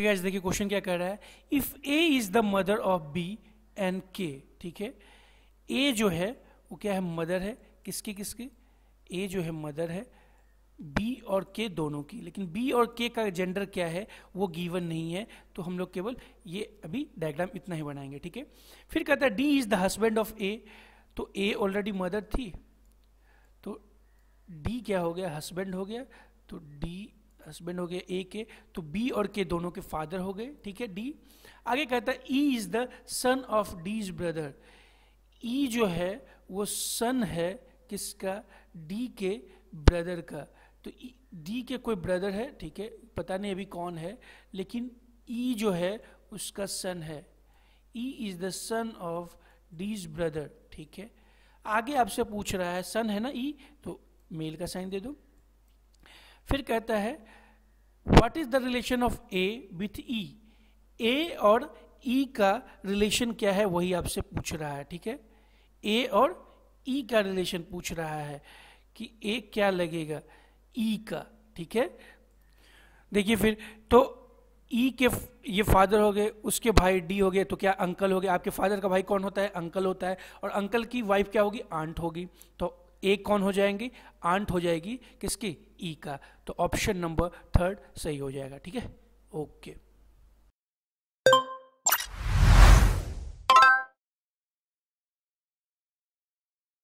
तो गैस देखिए क्वेश्चन क्या कह रहा है if A is the mother of B and के ठीक है ए जो है वो क्या है मदर है किसकी किसकी ए जो है मदर है बी और के दोनों की लेकिन बी और के का जेंडर क्या है वो गिवन नहीं है तो हम लोग केवल ये अभी डायग्राम इतना ही बनाएंगे ठीक है फिर कहता है D is the husband of A तो ए ऑलरेडी मदर थी तो डी क्या हो गया हस्बैंड हो गया तो डी हस्बैंड हो गए ए के तो बी और के दोनों के फादर हो गए ठीक है डी आगे कहता है E is the son of D's brother E जो है वो सन है किसका डी के ब्रदर का तो डी e, के कोई ब्रदर है ठीक है पता नहीं अभी कौन है लेकिन ई e जो है उसका सन है E is the son of D's brother ठीक है आगे आपसे पूछ रहा है सन है ना ई e? तो मेल का साइन दे दो फिर कहता है what is the relation of A with E A और ई e का रिलेशन क्या है वही आपसे पूछ रहा है ठीक है ए और ई e का रिलेशन पूछ रहा है कि ए क्या लगेगा ई e का ठीक है देखिए फिर तो ई e के ये फादर हो गए उसके भाई डी हो गए तो क्या अंकल हो गए आपके फादर का भाई कौन होता है अंकल होता है और अंकल की वाइफ क्या होगी आंट होगी तो एक कौन हो जाएंगे आंट हो जाएगी किसकी ई का तो ऑप्शन नंबर थर्ड सही हो जाएगा ठीक है ओके